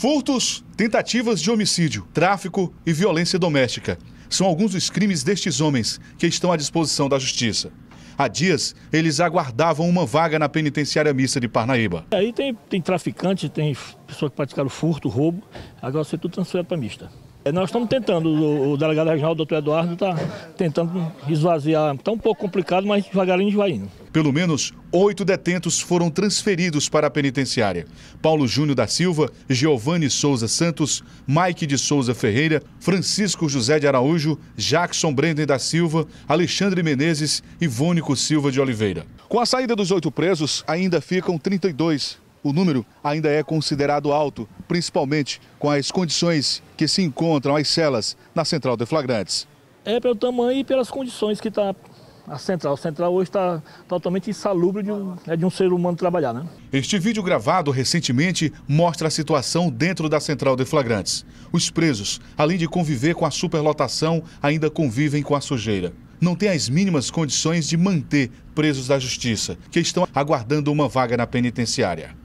Furtos, tentativas de homicídio, tráfico e violência doméstica são alguns dos crimes destes homens que estão à disposição da justiça. Há dias, eles aguardavam uma vaga na penitenciária mista de Parnaíba. Aí tem, tem traficante, tem pessoa que praticaram furto, roubo, agora você tudo transferido para mista. É, nós estamos tentando, o, delegado regional, o doutor Eduardo, está tentando esvaziar. Está um pouco complicado, mas devagarinho a gente vai indo. Pelo menos oito detentos foram transferidos para a penitenciária. Paulo Júnior da Silva, Giovanni Souza Santos, Mike de Souza Ferreira, Francisco José de Araújo, Jackson Brenden da Silva, Alexandre Menezes e Vônico Silva de Oliveira. Com a saída dos oito presos, ainda ficam 32. O número ainda é considerado alto, principalmente com as condições que se encontram as celas na central de flagrantes. É pelo tamanho e pelas condições que está a central. A central hoje está totalmente insalubre de um, é de um ser humano trabalhar, né? Este vídeo gravado recentemente mostra a situação dentro da central de flagrantes. Os presos, além de conviver com a superlotação, ainda convivem com a sujeira. Não têm as mínimas condições de manter presos da justiça, que estão aguardando uma vaga na penitenciária.